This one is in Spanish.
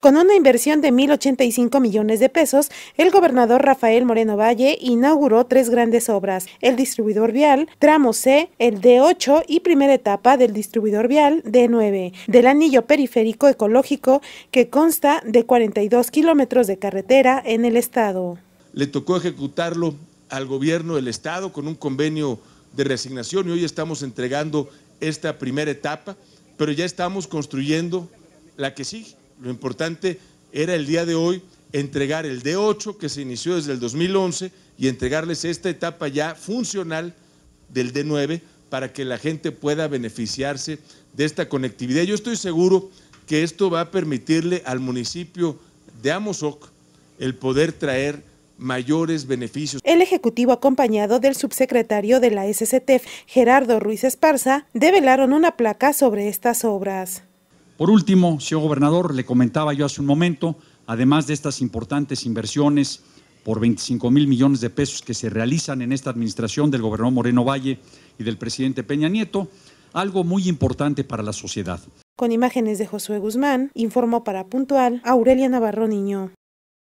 Con una inversión de 1.085 millones de pesos, el gobernador Rafael Moreno Valle inauguró tres grandes obras, el distribuidor vial, tramo C, el D8 y primera etapa del distribuidor vial D9, del anillo periférico ecológico que consta de 42 kilómetros de carretera en el estado. Le tocó ejecutarlo al gobierno del estado con un convenio de resignación y hoy estamos entregando esta primera etapa, pero ya estamos construyendo la que sigue lo importante era el día de hoy entregar el D8 que se inició desde el 2011 y entregarles esta etapa ya funcional del D9 para que la gente pueda beneficiarse de esta conectividad. Yo estoy seguro que esto va a permitirle al municipio de Amozoc el poder traer mayores beneficios. El Ejecutivo, acompañado del subsecretario de la SCTF, Gerardo Ruiz Esparza, develaron una placa sobre estas obras. Por último, señor gobernador, le comentaba yo hace un momento, además de estas importantes inversiones por 25 mil millones de pesos que se realizan en esta administración del gobernador Moreno Valle y del presidente Peña Nieto, algo muy importante para la sociedad. Con imágenes de Josué Guzmán, informó para Puntual Aurelia Navarro Niño.